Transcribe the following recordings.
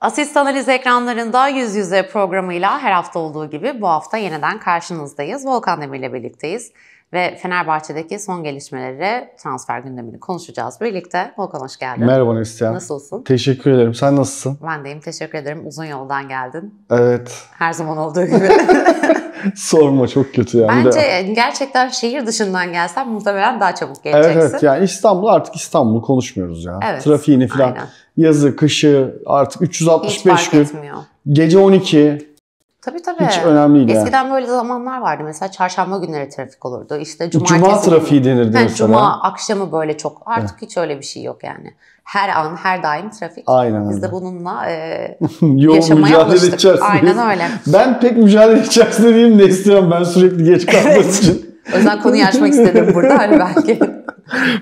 Asist Analiz ekranlarında yüz yüze programıyla her hafta olduğu gibi bu hafta yeniden karşınızdayız. Volkan Demir ile birlikteyiz ve Fenerbahçe'deki son gelişmeleri, transfer gündemini konuşacağız birlikte. Volkan hoş geldin. Merhaba Neslihan. Nasılsın? Teşekkür ederim. Sen nasılsın? Ben deyim. Teşekkür ederim. Uzun yoldan geldin. Evet. Her zaman olduğu gibi. Sorma çok kötü yani. Bence de. gerçekten şehir dışından gelsen muhtemelen daha çabuk geleceksin. Evet evet yani İstanbul artık İstanbul konuşmuyoruz ya. Evet. Trafiğini falan. Aynen yazı, kışı artık 365 Hiç gün. Etmiyor. Gece 12. Tabii tabii. Hiç önemli değil. Eskiden yani. böyle zamanlar vardı. Mesela çarşamba günleri trafik olurdu. İşte Cuma trafiği günü. denirdi yani mesela. Cuma akşamı böyle çok. Artık evet. hiç öyle bir şey yok yani. Her an, her daim trafik. Aynen Biz de bununla e, yaşamaya mücadele alıştık. Aynen öyle. Ben pek mücadele içerisinde değilim de istiyorum. Ben sürekli geç kalmak için. O yüzden konuyu açmak istedim burada. Hani belki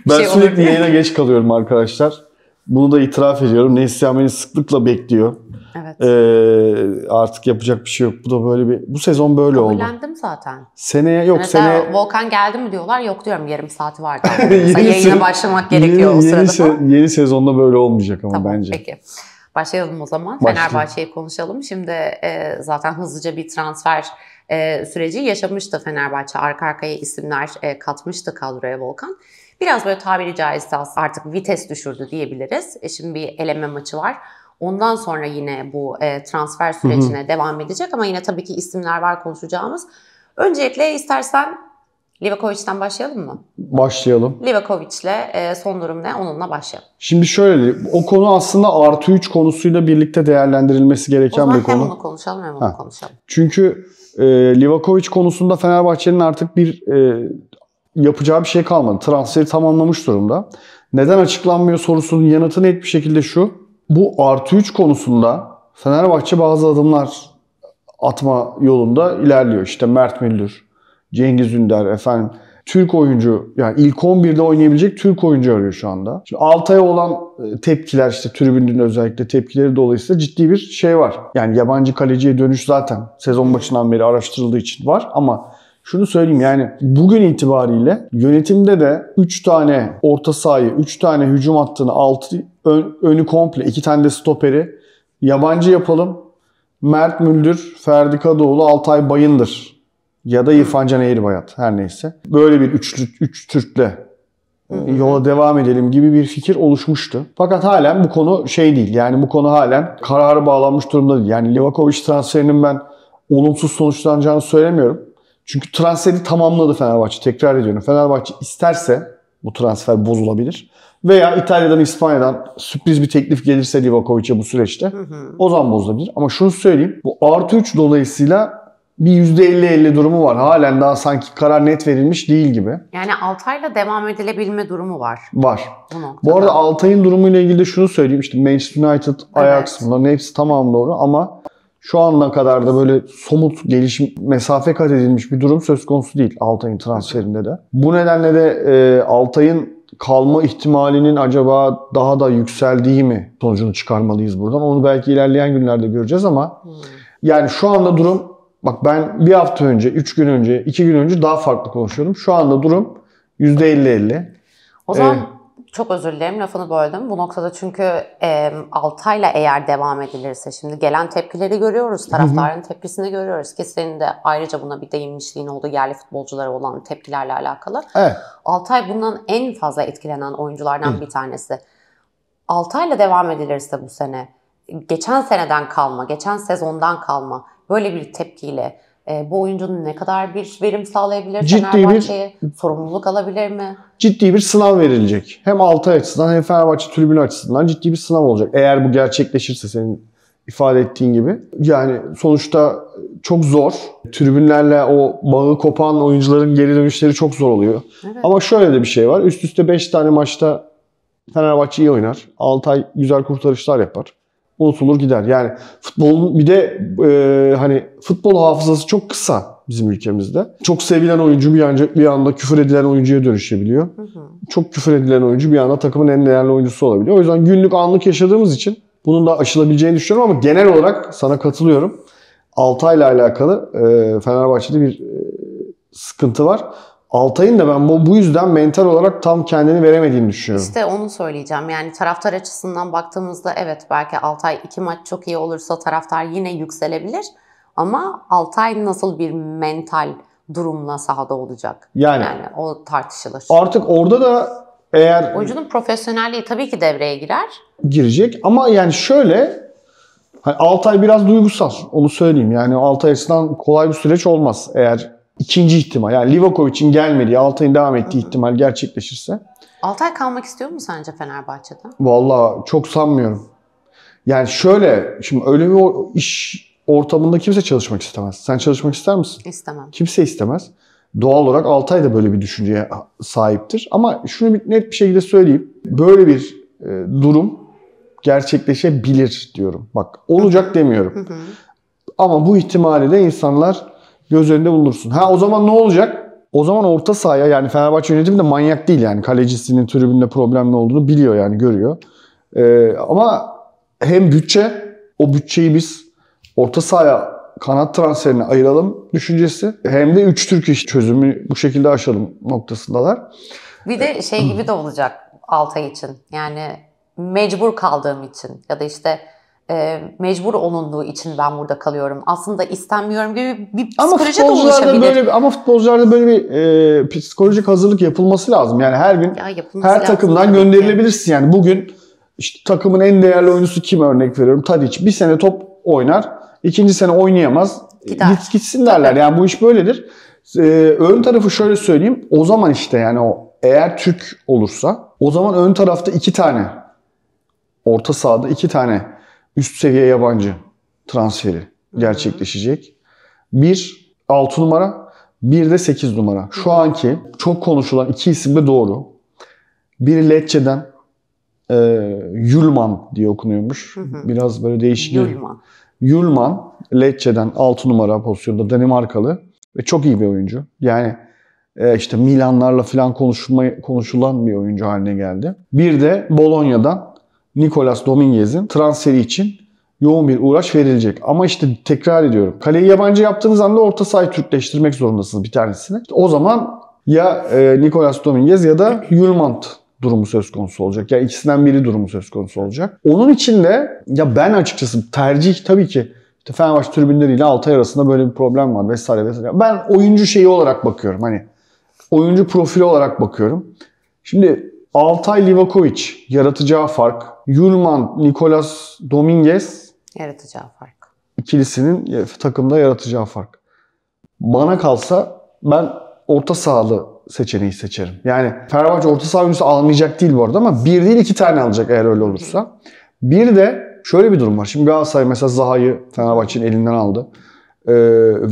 ben şey sürekli yayına geç kalıyorum arkadaşlar. Bunu da itiraf ediyorum. Neslihan beni sıklıkla bekliyor. Evet. Ee, artık yapacak bir şey yok. Bu da böyle bir bu sezon böyle oldu. Kabullendim zaten. Seneye yok Mesela seneye. Volkan geldi mi diyorlar. Yok diyorum yarım saati var. Hani yeni yayına başlamak gerekiyor yeni, o sırada. Yeni, se- yeni sezonda böyle olmayacak ama tamam, bence. Peki. Başlayalım o zaman. Fenerbahçe'yi konuşalım. Şimdi e, zaten hızlıca bir transfer e, süreci yaşamıştı Fenerbahçe. Arka arkaya isimler e, katmıştı kadroya Volkan. Biraz böyle tabiri caizse artık vites düşürdü diyebiliriz. E şimdi bir eleme maçı var. Ondan sonra yine bu e, transfer sürecine hı hı. devam edecek ama yine tabii ki isimler var konuşacağımız. Öncelikle istersen Livakovic'den başlayalım mı? Başlayalım. Livakovic'le e, son durum ne? Onunla başlayalım. Şimdi şöyle, o konu aslında artı 3 konusuyla birlikte değerlendirilmesi gereken bir konu. O zaman hem onu konuşalım hem onu konuşalım. Çünkü e, Livakovic konusunda Fenerbahçe'nin artık bir e, yapacağı bir şey kalmadı. Transferi tamamlamış durumda. Neden açıklanmıyor sorusunun yanıtı net bir şekilde şu. Bu artı 3 konusunda Fenerbahçe bazı adımlar atma yolunda ilerliyor. İşte Mert Müldür, Cengiz Ünder, efendim Türk oyuncu yani ilk 11'de oynayabilecek Türk oyuncu arıyor şu anda. Şimdi Altay'a olan e, tepkiler işte tribünün özellikle tepkileri dolayısıyla ciddi bir şey var. Yani yabancı kaleciye dönüş zaten sezon başından beri araştırıldığı için var ama şunu söyleyeyim yani bugün itibariyle yönetimde de 3 tane orta sahayı, 3 tane hücum hattını, 6 ön, önü komple, 2 tane de stoperi yabancı yapalım. Mert Müldür, Ferdi Kadıoğlu, Altay Bayındır ya da İrfan Can Eğirbayat her neyse. Böyle bir üçlü, üç Türk'le yola devam edelim gibi bir fikir oluşmuştu. Fakat halen bu konu şey değil. Yani bu konu halen kararı bağlanmış durumda değil. Yani Livakovic transferinin ben olumsuz sonuçlanacağını söylemiyorum. Çünkü transferi tamamladı Fenerbahçe. Tekrar ediyorum. Fenerbahçe isterse bu transfer bozulabilir. Veya İtalya'dan, İspanya'dan sürpriz bir teklif gelirse Livakovic'e bu süreçte hı hı. o zaman bozulabilir. Ama şunu söyleyeyim. Bu artı 3 dolayısıyla bir %50-50 durumu var. Halen daha sanki karar net verilmiş değil gibi. Yani Altay'la devam edilebilme durumu var. Var. Bu, bu arada Altay'ın durumuyla ilgili de şunu söyleyeyim. İşte Manchester United, Ajax evet. bunların hepsi tamam doğru ama şu ana kadar da böyle somut gelişim mesafe kat edilmiş bir durum söz konusu değil Altay'ın transferinde de. Bu nedenle de e, Altay'ın kalma ihtimalinin acaba daha da yükseldiği mi sonucunu çıkarmalıyız buradan. Onu belki ilerleyen günlerde göreceğiz ama hmm. yani şu anda durum bak ben bir hafta önce, üç gün önce, iki gün önce daha farklı konuşuyordum. Şu anda durum %50-50. O zaman ee, çok özür dilerim lafını böldüm. Bu noktada çünkü e, Altay'la eğer devam edilirse şimdi gelen tepkileri görüyoruz. Taraftarın tepkisini görüyoruz ki senin de ayrıca buna bir değinmişliğin oldu yerli futbolculara olan tepkilerle alakalı. Evet. Altay bundan en fazla etkilenen oyunculardan Hı. bir tanesi. Altay'la devam edilirse bu sene geçen seneden kalma, geçen sezondan kalma böyle bir tepkiyle e, bu oyuncunun ne kadar bir verim sağlayabilir? Ciddi Fenerbahçe'ye bir, sorumluluk alabilir mi? Ciddi bir sınav verilecek. Hem Altay açısından hem Fenerbahçe tribünü açısından ciddi bir sınav olacak. Eğer bu gerçekleşirse senin ifade ettiğin gibi. Yani sonuçta çok zor. Tribünlerle o bağı kopan oyuncuların geri dönüşleri çok zor oluyor. Evet. Ama şöyle de bir şey var. Üst üste 5 tane maçta Fenerbahçe iyi oynar. Altay güzel kurtarışlar yapar unutulur gider. Yani futbolun bir de e, hani futbol hafızası çok kısa bizim ülkemizde. Çok sevilen oyuncu bir anca bir anda küfür edilen oyuncuya dönüşebiliyor. Hı hı. Çok küfür edilen oyuncu bir anda takımın en değerli oyuncusu olabiliyor. O yüzden günlük anlık yaşadığımız için bunun da aşılabileceğini düşünüyorum ama genel olarak sana katılıyorum. Altay'la alakalı e, Fenerbahçe'de bir e, sıkıntı var. Altay'ın da ben bu, bu yüzden mental olarak tam kendini veremediğini düşünüyorum. İşte onu söyleyeceğim. Yani taraftar açısından baktığımızda evet belki Altay iki maç çok iyi olursa taraftar yine yükselebilir. Ama Altay nasıl bir mental durumla sahada olacak? Yani, yani o tartışılır. Artık orada da eğer... Oyuncunun profesyonelliği tabii ki devreye girer. Girecek ama yani şöyle hani Altay biraz duygusal onu söyleyeyim. Yani Altay açısından kolay bir süreç olmaz eğer ikinci ihtimal yani Livakovic'in gelmediği, Altay'ın devam ettiği ihtimal gerçekleşirse. Altay kalmak istiyor mu sence Fenerbahçe'de? Valla çok sanmıyorum. Yani şöyle, şimdi öyle bir iş ortamında kimse çalışmak istemez. Sen çalışmak ister misin? İstemem. Kimse istemez. Doğal olarak Altay da böyle bir düşünceye sahiptir. Ama şunu bir, net bir şekilde söyleyeyim. Böyle bir e, durum gerçekleşebilir diyorum. Bak olacak demiyorum. Ama bu ihtimali de insanlar göz önünde bulundursun. Ha o zaman ne olacak? O zaman orta sahaya yani Fenerbahçe yönetimi de manyak değil yani. Kalecisinin tribünde ne olduğunu biliyor yani görüyor. Ee, ama hem bütçe o bütçeyi biz orta sahaya kanat transferine ayıralım düşüncesi hem de 3 Türk iş çözümü bu şekilde aşalım noktasındalar. Bir de şey gibi de olacak Altay için yani mecbur kaldığım için ya da işte e, mecbur olunduğu için ben burada kalıyorum. Aslında istenmiyorum gibi bir psikoloji oluşabilir. Böyle bir, ama futbolcularda böyle bir e, psikolojik hazırlık yapılması lazım. Yani her gün ya her takımdan gönderilebilirsin. Yani bugün işte takımın en değerli oyuncusu kim örnek veriyorum? Tadic. Bir sene top oynar. ikinci sene oynayamaz. Gider. Git, gitsin derler. Tabii. Yani bu iş böyledir. Ee, ön tarafı şöyle söyleyeyim. O zaman işte yani o eğer Türk olursa o zaman ön tarafta iki tane orta sahada iki tane üst seviye yabancı transferi gerçekleşecek. Bir 6 numara, bir de 8 numara. Şu anki çok konuşulan iki isim de doğru. Biri Lecce'den e, Yulman diye okunuyormuş. Biraz böyle değişik. Yulman. Yulman Lecce'den 6 numara pozisyonda Danimarkalı ve çok iyi bir oyuncu. Yani e, işte Milanlarla falan konuşma, konuşulan bir oyuncu haline geldi. Bir de Bologna'dan Nicolas Dominguez'in transferi için yoğun bir uğraş verilecek. Ama işte tekrar ediyorum. Kaleyi yabancı yaptığınız anda orta sahayı Türkleştirmek zorundasınız bir tanesini. İşte o zaman ya e, Nicolas Dominguez ya da Yulmant durumu söz konusu olacak. Ya yani ikisinden biri durumu söz konusu olacak. Onun için de ya ben açıkçası tercih tabii ki işte Fenerbahçe tribünleriyle Altay arasında böyle bir problem var vesaire vesaire. Ben oyuncu şeyi olarak bakıyorum. Hani oyuncu profili olarak bakıyorum. Şimdi Altay Livakovic yaratacağı fark. Yulman, Nicolas Dominguez yaratacağı fark. İkilisinin takımda yaratacağı fark. Bana kalsa ben orta sahalı seçeneği seçerim. Yani Fenerbahçe orta saha oyuncusu almayacak değil bu arada ama bir değil iki tane alacak eğer öyle olursa. Bir de şöyle bir durum var. Şimdi Galatasaray mesela Zaha'yı Fenerbahçe'nin elinden aldı. Ee,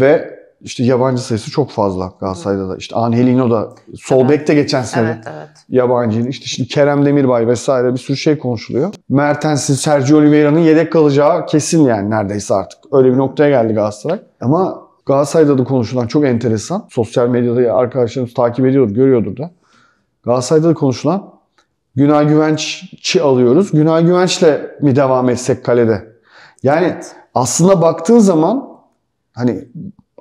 ve işte yabancı sayısı çok fazla Galatasaray'da da. İşte Angelino da sol evet. bekte geçen sene evet, evet. yabancıydı. İşte şimdi Kerem Demirbay vesaire bir sürü şey konuşuluyor. Mertens'in, Sergio Oliveira'nın yedek kalacağı kesin yani neredeyse artık. Öyle bir noktaya geldi Galatasaray. Ama Galatasaray'da da konuşulan çok enteresan. Sosyal medyada arkadaşlarımız takip ediyordur, görüyordur da. Galatasaray'da da konuşulan Günay Güvenç'i alıyoruz. Günay Güvenç'le mi devam etsek kalede? Yani evet. aslında baktığın zaman hani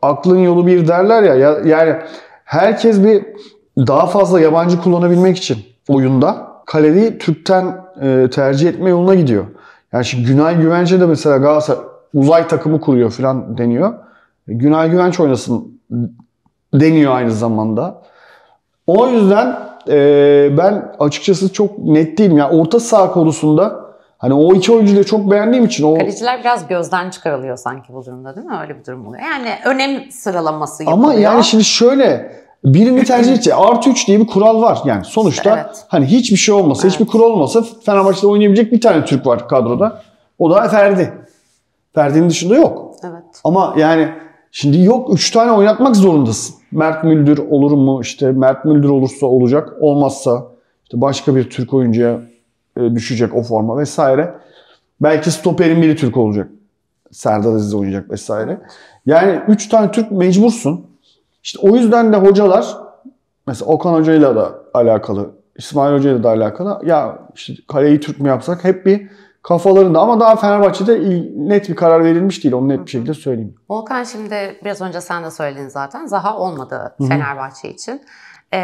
aklın yolu bir derler ya, ya yani herkes bir daha fazla yabancı kullanabilmek için oyunda kaleyi Türk'ten e, tercih etme yoluna gidiyor. Yani şimdi Günay Güvence de mesela Galatasaray uzay takımı kuruyor falan deniyor. Günay Güvenç oynasın deniyor aynı zamanda. O yüzden e, ben açıkçası çok net değilim. Yani orta saha konusunda Hani o iki oyuncuyu da çok beğendiğim için o... Kaleciler biraz gözden çıkarılıyor sanki bu durumda değil mi? Öyle bir durum oluyor. Yani önem sıralaması yapılıyor. Ama yani şimdi şöyle birini tercih edecek. Artı 3 diye bir kural var. Yani sonuçta evet. hani hiçbir şey olmasa, evet. hiçbir kural olmasa Fenerbahçe'de oynayabilecek bir tane Türk var kadroda. O da Ferdi. Ferdi'nin dışında yok. Evet. Ama yani şimdi yok 3 tane oynatmak zorundasın. Mert Müldür olur mu? İşte Mert Müldür olursa olacak. Olmazsa işte başka bir Türk oyuncuya e, düşecek o forma vesaire. Belki stoperin biri Türk olacak. Serdar Aziz oynayacak vesaire. Yani 3 tane Türk mecbursun. İşte o yüzden de hocalar mesela Okan Hoca ile de alakalı, İsmail Hoca ile de alakalı. Ya işte kaleyi Türk mü yapsak hep bir kafalarında ama daha Fenerbahçe'de net bir karar verilmiş değil. Onu net bir şekilde söyleyeyim. Volkan şimdi biraz önce sen de söyledin zaten. Zaha olmadı Hı-hı. Fenerbahçe için. E,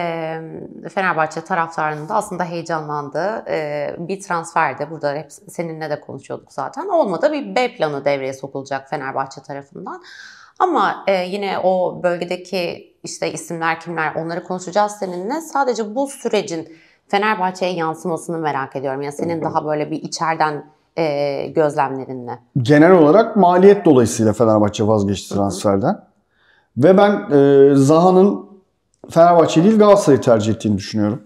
Fenerbahçe taraftarının da aslında heyecanlandığı e, bir transferde burada hep seninle de konuşuyorduk zaten. Olmadı bir B planı devreye sokulacak Fenerbahçe tarafından. Ama e, yine o bölgedeki işte isimler kimler onları konuşacağız seninle. Sadece bu sürecin Fenerbahçe'ye yansımasını merak ediyorum. Yani senin daha böyle bir içeriden e, gözlemlerinle. Genel olarak maliyet dolayısıyla Fenerbahçe vazgeçti transferden. Ve ben e, Zaha'nın Fenerbahçe değil Galatasaray'ı tercih ettiğini düşünüyorum.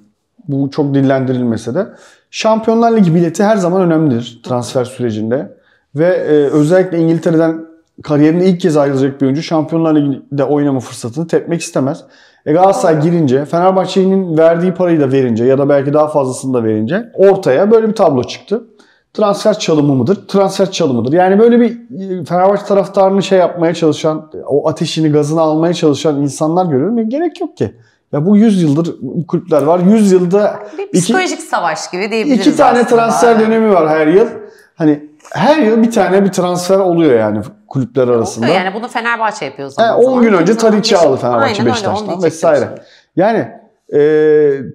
Bu çok dillendirilmese de. Şampiyonlar Ligi bileti her zaman önemlidir transfer sürecinde. Ve e, özellikle İngiltere'den kariyerinde ilk kez ayrılacak bir oyuncu Şampiyonlar Ligi'de oynama fırsatını tepmek istemez. E Galatasaray girince, Fenerbahçe'nin verdiği parayı da verince ya da belki daha fazlasını da verince ortaya böyle bir tablo çıktı transfer çalımı mıdır? Transfer çalımıdır. Yani böyle bir e, Fenerbahçe taraftarını şey yapmaya çalışan, o ateşini, gazını almaya çalışan insanlar görüyorum. Ya e, gerek yok ki. Ya bu 100 yıldır kulüpler var. 100 yılda bir psikolojik iki, savaş gibi diyebiliriz. İki tane aslında. transfer dönemi var her yıl. Hani her yıl bir tane bir transfer oluyor yani kulüpler arasında. Oluyor yani bunu Fenerbahçe yapıyor zaten. Yani 10 gün önce Tadiç'i aldı Fenerbahçe Aynen, Beşiktaş'tan vesaire. Yani e,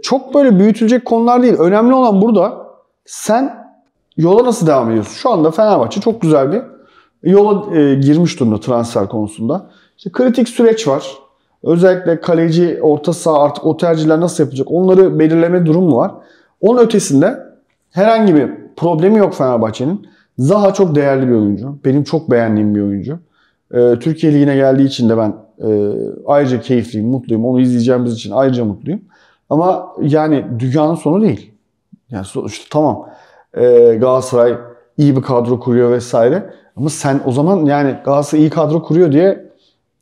çok böyle büyütülecek konular değil. Önemli olan burada sen yola nasıl devam ediyorsun? Şu anda Fenerbahçe çok güzel bir yola e, girmiş durumda transfer konusunda. İşte kritik süreç var. Özellikle kaleci, orta saha artık o tercihler nasıl yapacak onları belirleme durumu var. Onun ötesinde herhangi bir problemi yok Fenerbahçe'nin. Zaha çok değerli bir oyuncu. Benim çok beğendiğim bir oyuncu. E, Türkiye Ligi'ne geldiği için de ben e, ayrıca keyifliyim, mutluyum. Onu izleyeceğimiz için ayrıca mutluyum. Ama yani dünyanın sonu değil. Yani sonuçta tamam e, Galatasaray iyi bir kadro kuruyor vesaire. Ama sen o zaman yani Galatasaray iyi kadro kuruyor diye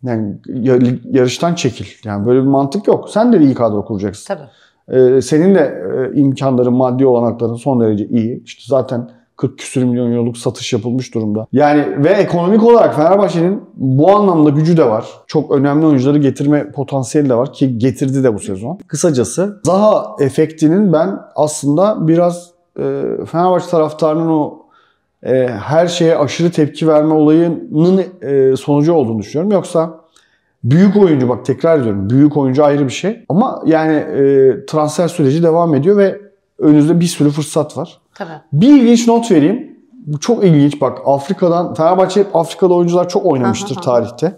yani yarıştan çekil. Yani böyle bir mantık yok. Sen de iyi kadro kuracaksın. Tabii. Ee, senin de e, imkanların, maddi olanakların son derece iyi. İşte zaten 40 küsür milyon euroluk satış yapılmış durumda. Yani ve ekonomik olarak Fenerbahçe'nin bu anlamda gücü de var. Çok önemli oyuncuları getirme potansiyeli de var ki getirdi de bu sezon. Kısacası Zaha efektinin ben aslında biraz ee, Fenerbahçe taraftarının o e, her şeye aşırı tepki verme olayının e, sonucu olduğunu düşünüyorum. Yoksa büyük oyuncu bak tekrar ediyorum büyük oyuncu ayrı bir şey ama yani e, transfer süreci devam ediyor ve önünüzde bir sürü fırsat var. Tabii. Bir ilginç not vereyim. Bu çok ilginç bak Afrika'dan Fenerbahçe hep Afrikalı oyuncular çok oynamıştır tarihte.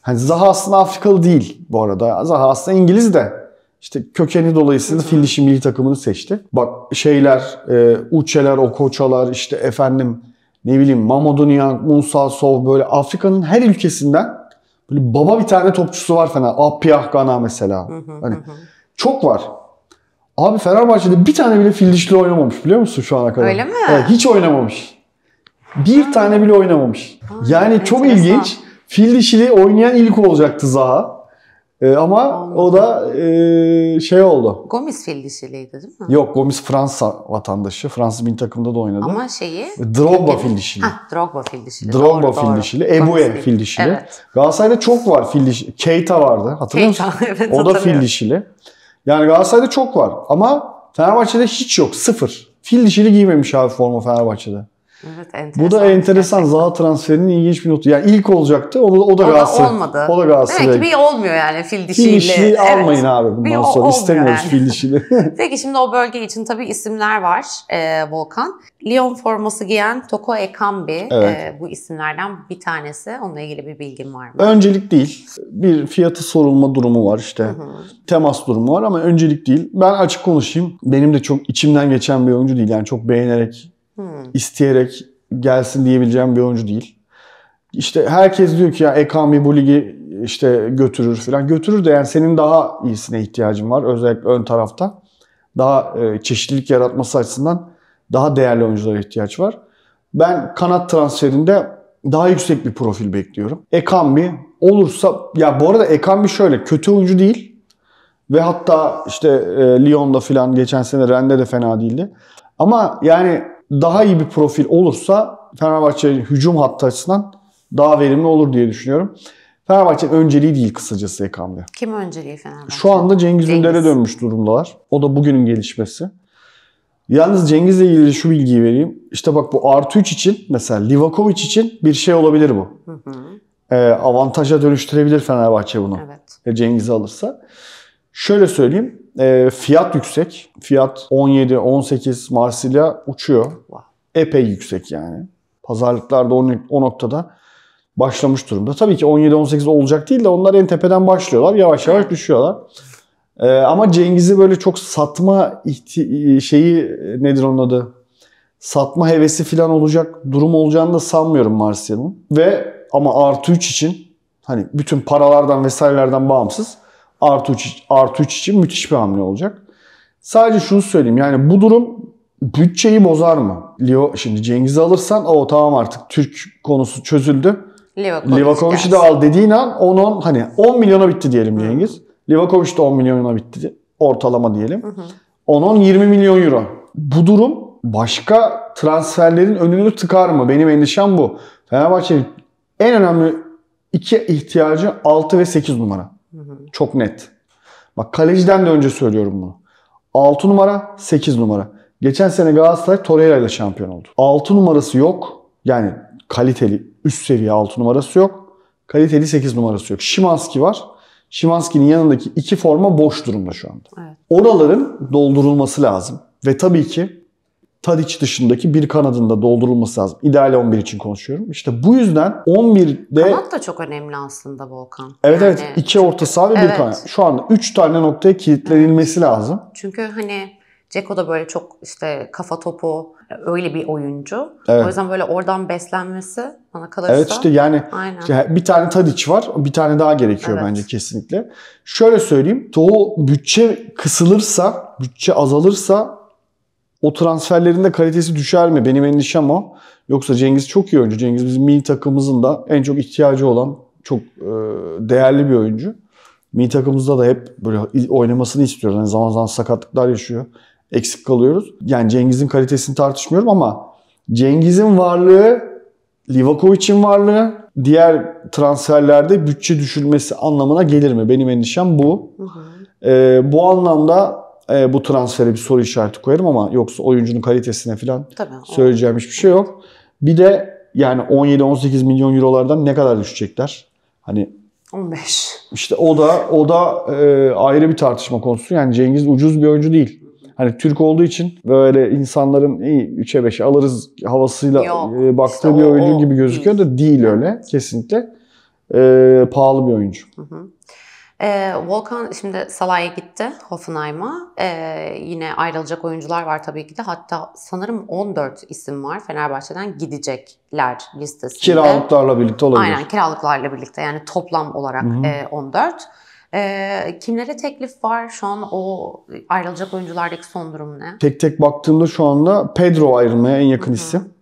Hani Zaha aslında Afrikalı değil bu arada. Zaha aslında İngiliz de işte kökeni dolayısıyla Fil milli takımını seçti. Bak şeyler, e, Uçeler, Okoçalar, işte efendim ne bileyim Mamadou Niang, Musa Sow böyle Afrika'nın her ülkesinden böyle baba bir tane topçusu var fena. Apiyah Gana mesela. hani çok var. Abi Fenerbahçe'de bir tane bile fil oynamamış biliyor musun şu ana kadar? Öyle mi? Evet, hiç oynamamış. Bir ha. tane bile oynamamış. Ha, yani çok ilginç. Fil oynayan ilk olacaktı Zaha. E, ama Anladım. o da e, şey oldu. Gomis filişiliydi, değil mi? Yok Gomis Fransa vatandaşı. Fransız bir takımda da oynadı. Ama şeyi? Drogba filişili. Ha, Drogba filişili. Drogba filişili, fildişili. filişili. Evet. Galatasaray'da çok var fildişili. Keita vardı hatırlıyor musun? Keita, evet, o da filişili. Yani Galatasaray'da çok var ama Fenerbahçe'de hiç yok. Sıfır. Fil dişili giymemiş abi forma Fenerbahçe'de enteresan. Bu da enteresan. Gerçekten. Zaha transferinin ilginç bir notu. Yani ilk olacaktı. O da, o da Galatasaray. olmadı. O da Galatasaray. Demek ki bir olmuyor yani fil dişiyle. Fil dişiyi evet. almayın abi bundan bir, sonra. İstemiyoruz yani. fil dişiyle. Peki şimdi o bölge için tabii isimler var ee, Volkan. Lyon forması giyen Toko Ekambi evet. e, bu isimlerden bir tanesi. Onunla ilgili bir bilgin var mı? Öncelik değil. Bir fiyatı sorulma durumu var işte. Hı hı. Temas durumu var ama öncelik değil. Ben açık konuşayım. Benim de çok içimden geçen bir oyuncu değil. Yani çok beğenerek Hmm. İsteyerek gelsin diyebileceğim bir oyuncu değil. İşte herkes diyor ki ya Ekami bu ligi işte götürür falan. Götürür de yani senin daha iyisine ihtiyacın var. Özellikle ön tarafta. Daha e, çeşitlilik yaratması açısından daha değerli oyunculara ihtiyaç var. Ben kanat transferinde daha yüksek bir profil bekliyorum. Ekambi olursa ya bu arada Ekambi şöyle kötü oyuncu değil. Ve hatta işte e, Lyon'da falan geçen sene Rennes'de de fena değildi. Ama yani daha iyi bir profil olursa Fenerbahçe'nin hücum hattı açısından daha verimli olur diye düşünüyorum. Fenerbahçe önceliği değil kısacası Ekam'da. Kim önceliği Fenerbahçe? Şu anda Cengiz, Cengiz. Ünder'e dönmüş durumdalar. O da bugünün gelişmesi. Yalnız Cengiz'le ilgili şu bilgiyi vereyim. İşte bak bu artı 3 için mesela Livakovic için bir şey olabilir bu. Hı hı. Ee, avantaja dönüştürebilir Fenerbahçe bunu. Evet. E, Cengiz'i alırsa. Şöyle söyleyeyim. E, fiyat yüksek. Fiyat 17-18 Marsilya uçuyor. Epey yüksek yani. Pazarlıklarda o, o noktada başlamış durumda. Tabii ki 17-18 olacak değil de onlar en tepeden başlıyorlar. Yavaş yavaş düşüyorlar. Ee, ama Cengiz'i böyle çok satma şeyi nedir onun adı? Satma hevesi falan olacak durum olacağını da sanmıyorum Marsilya'nın. Ve ama artı 3 için hani bütün paralardan vesairelerden bağımsız artı 3, artı 3 için müthiş bir hamle olacak. Sadece şunu söyleyeyim yani bu durum bütçeyi bozar mı? Leo, şimdi Cengiz'i alırsan o tamam artık Türk konusu çözüldü. Livakovic'i de al dediğin an 10, 10 hani 10 milyona bitti diyelim Cengiz. Livakovic de 10 milyona bitti ortalama diyelim. 10-10-20 milyon euro. Bu durum başka transferlerin önünü tıkar mı? Benim endişem bu. Fenerbahçe'nin en önemli iki ihtiyacı 6 ve 8 numara. Çok net. Bak kaleciden de önce söylüyorum bunu. 6 numara, 8 numara. Geçen sene Galatasaray Torreira ile şampiyon oldu. 6 numarası yok. Yani kaliteli üst seviye 6 numarası yok. Kaliteli 8 numarası yok. Şimanski var. Şimanski'nin yanındaki iki forma boş durumda şu anda. Evet. Oraların doldurulması lazım. Ve tabii ki Tadic dışındaki bir kanadında doldurulması lazım. İdeal 11 için konuşuyorum. İşte bu yüzden 11'de... Kanat da çok önemli aslında Volkan. Evet yani, evet. İki orta saha ve evet. bir kanat. Şu anda 3 tane noktaya kilitlenilmesi evet. lazım. Çünkü hani Ceko da böyle çok işte kafa topu öyle bir oyuncu. Evet. O yüzden böyle oradan beslenmesi bana kalırsa. Evet işte yani Aynen. bir tane Tadic var. Bir tane daha gerekiyor evet. bence kesinlikle. Şöyle söyleyeyim. O bütçe kısılırsa, bütçe azalırsa o transferlerinde kalitesi düşer mi? Benim endişem o. Yoksa Cengiz çok iyi oyuncu. Cengiz bizim milli takımımızın da en çok ihtiyacı olan çok e, değerli bir oyuncu. Milli takımımızda da hep böyle oynamasını istiyoruz. Yani zaman zaman sakatlıklar yaşıyor. Eksik kalıyoruz. Yani Cengiz'in kalitesini tartışmıyorum ama Cengiz'in varlığı, Livakovic'in varlığı diğer transferlerde bütçe düşürmesi anlamına gelir mi? Benim endişem bu. Hı hı. Ee, bu anlamda e, bu transfere bir soru işareti koyarım ama yoksa oyuncunun kalitesine falan Tabii, söyleyeceğim hiçbir şey yok. Bir de yani 17-18 milyon eurolardan ne kadar düşecekler? Hani 15. İşte o da o da e, ayrı bir tartışma konusu. Yani Cengiz ucuz bir oyuncu değil. Hani Türk olduğu için böyle insanların iyi 3'e 5'e alırız havasıyla Yok, e, baktığı işte bir oyuncu o, gibi gözüküyor da değil öyle kesinlikle. E, pahalı bir oyuncu. Hı hı. E, Volkan şimdi salaya gitti Hoffenheim'a. E, yine ayrılacak oyuncular var tabii ki de. Hatta sanırım 14 isim var Fenerbahçe'den gidecekler listesinde. Kiralıklarla birlikte olabilir. Aynen kiralıklarla birlikte yani toplam olarak Hı -hı. E, 14. E, ee, kimlere teklif var? Şu an o ayrılacak oyunculardaki son durum ne? Tek tek baktığımda şu anda Pedro ayrılmaya en yakın Hı -hı. isim.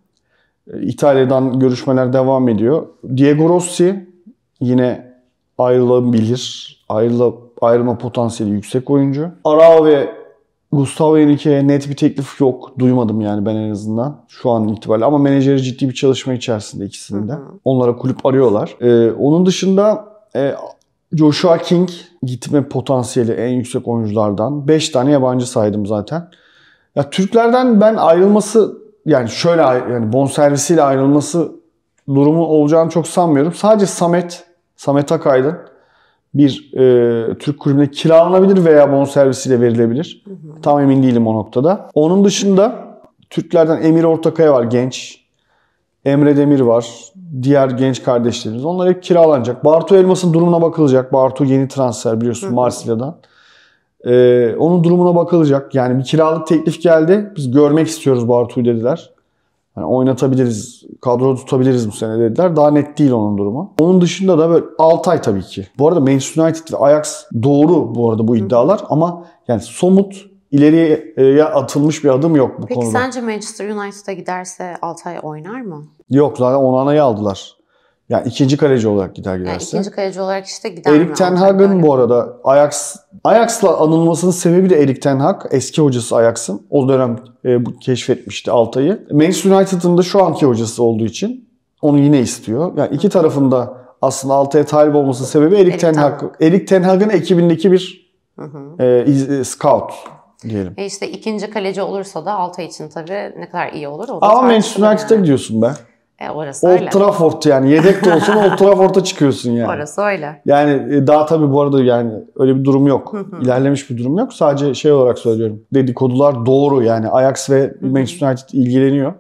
İtalya'dan görüşmeler devam ediyor. Diego Rossi yine ayrılabilir. Ayrıla, ayrılma potansiyeli yüksek oyuncu. Arao ve Gustavo Henrique'ye net bir teklif yok. Duymadım yani ben en azından şu an itibariyle. Ama menajeri ciddi bir çalışma içerisinde ikisinde. Onlara kulüp arıyorlar. Ee, onun dışında e, Joshua King gitme potansiyeli en yüksek oyunculardan. 5 tane yabancı saydım zaten. Ya Türklerden ben ayrılması yani şöyle yani bonservisiyle ayrılması durumu olacağını çok sanmıyorum. Sadece Samet Samet Akaydın bir e, Türk kulübüne kiralanabilir veya bonservisiyle verilebilir. Hı hı. Tam emin değilim o noktada. Onun dışında Türklerden Emir Ortakaya var genç. Emre Demir var. Diğer genç kardeşlerimiz. Onlar hep kiralanacak. Bartu Elmas'ın durumuna bakılacak. Bartu yeni transfer biliyorsun Marsilya'dan. Ee, onun durumuna bakılacak. Yani bir kiralık teklif geldi. Biz görmek istiyoruz Bartu'yu dediler. Hani oynatabiliriz, kadro tutabiliriz bu sene dediler. Daha net değil onun durumu. Onun dışında da böyle ay tabii ki. Bu arada Manchester United ve Ajax doğru bu arada bu iddialar ama yani somut ileriye e, atılmış bir adım yok bu Peki konuda. Peki sence Manchester United'a giderse ay oynar mı? Yok zaten Onana'yı aldılar. Yani ikinci kaleci olarak gider giderse. Yani ikinci kaleci olarak işte gider Erik Ten Hag'ın bu arada Ajax Ajax'la anılmasının sebebi de Erik Ten Hag. Eski hocası Ajax'ın. O dönem e, bu, keşfetmişti Altay'ı. Manchester United'ın da şu anki hocası olduğu için onu yine istiyor. Yani iki tarafında aslında Altay'a talip olmasının sebebi Erik, Erik Ten Hag. Erik Ten Hag'ın ekibindeki bir E, iz, e, scout diyelim. E işte ikinci kaleci olursa da Altay için tabii ne kadar iyi olur. O da. Ama Manchester United'a yani. gidiyorsun be. E, orası Old öyle. Trafford yani yedek de olsun Old Trafford'a çıkıyorsun yani. Orası öyle. Yani e, daha tabii bu arada yani öyle bir durum yok. İlerlemiş bir durum yok. Sadece şey olarak söylüyorum. Dedikodular doğru yani Ajax ve Manchester United ilgileniyor.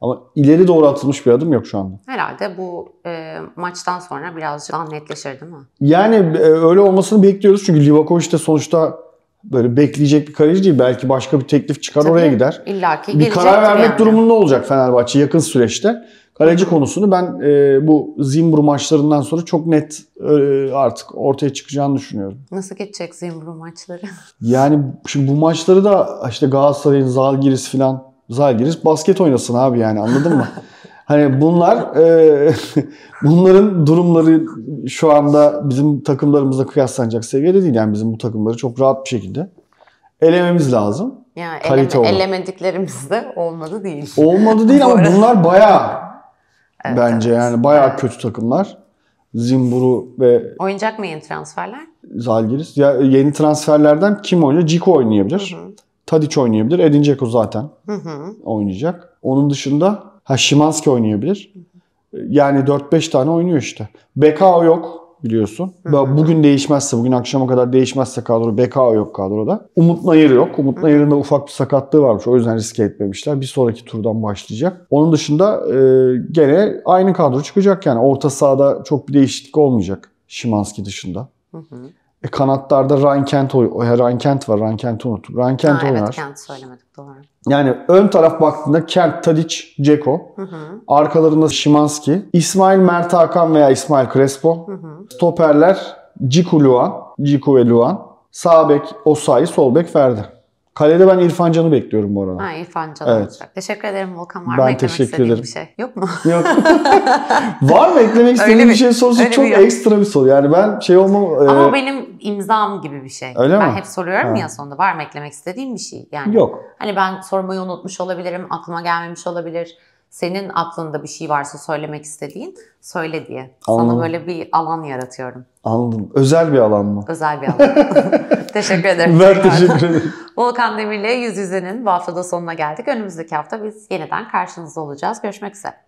Ama ileri doğru atılmış bir adım yok şu anda. Herhalde bu e, maçtan sonra birazcık daha netleşir değil mi? Yani e, öyle olmasını bekliyoruz çünkü Livakovic de sonuçta böyle bekleyecek bir kaleci değil. Belki başka bir teklif çıkar Tabii, oraya gider. İlla ki Bir karar vermek yani. durumunda olacak Fenerbahçe yakın süreçte. Kaleci konusunu ben e, bu Zimbru maçlarından sonra çok net e, artık ortaya çıkacağını düşünüyorum. Nasıl geçecek Zimbru maçları? Yani şimdi bu maçları da işte Galatasaray'ın Zalgiris filan Zalgiris basket oynasın abi yani anladın mı? Hani bunlar e, bunların durumları şu anda bizim takımlarımızla kıyaslanacak seviyede değil. Yani bizim bu takımları çok rahat bir şekilde elememiz lazım. Yani Kalite eleme, elemediklerimiz de olmadı değil. Olmadı değil ama bunlar baya evet, bence evet. yani baya evet. kötü takımlar. Zimburu ve... Oynayacak mı yeni transferler? Zalgiris. Ya, yeni transferlerden kim oynuyor? Ciko oynayabilir. Hı hı. Tadic oynayabilir. Edin Dzeko zaten hı hı. oynayacak. Onun dışında Ha Şimanski oynayabilir. Yani 4-5 tane oynuyor işte. Bekao yok biliyorsun. Bugün değişmezse, bugün akşama kadar değişmezse kadro, Bekao yok kadroda. Umut Nayır yok. Umut Nayır'ın da ufak bir sakatlığı varmış. O yüzden riske etmemişler. Bir sonraki turdan başlayacak. Onun dışında e, gene aynı kadro çıkacak yani. Orta sahada çok bir değişiklik olmayacak Şimanski dışında. Hı hı. E, kanatlarda Ryan Kent, e, Ryan Kent var. Ryan Kent'i unuttum. Ryan Kent ha, oynar. Evet Kent söylemedik doğru. Yani ön taraf baktığında Kent, Tadic, Ceko. Arkalarında Şimanski. İsmail Mert Hakan veya İsmail Crespo. Hı hı. Stoperler Ciku Luan. Ciku ve Luan. Sağ bek Osayi, sol bek Ferdi. Kalede ben İrfan Can'ı bekliyorum bu arada. Ha İrfan Can evet. olacak. Teşekkür ederim Volkan. Var ben mı eklemek teşekkür ederim. bir şey? Yok mu? Yok. var mı eklemek istediğin bir, bir şey sorusu çok bir ekstra bir soru. Yani ben şey olmam... Ama e... benim imzam gibi bir şey. Öyle ben mi? hep soruyorum ha. ya sonunda var mı eklemek istediğim bir şey? Yani Yok. Hani ben sormayı unutmuş olabilirim, aklıma gelmemiş olabilir. Senin aklında bir şey varsa söylemek istediğin söyle diye. Anladım. Sana böyle bir alan yaratıyorum. Anladım. Özel bir alan mı? Özel bir alan. teşekkür ederim. Ben teşekkür ederim. Volkan Demir'le Yüz Yüze'nin bu hafta da sonuna geldik. Önümüzdeki hafta biz yeniden karşınızda olacağız. Görüşmek üzere.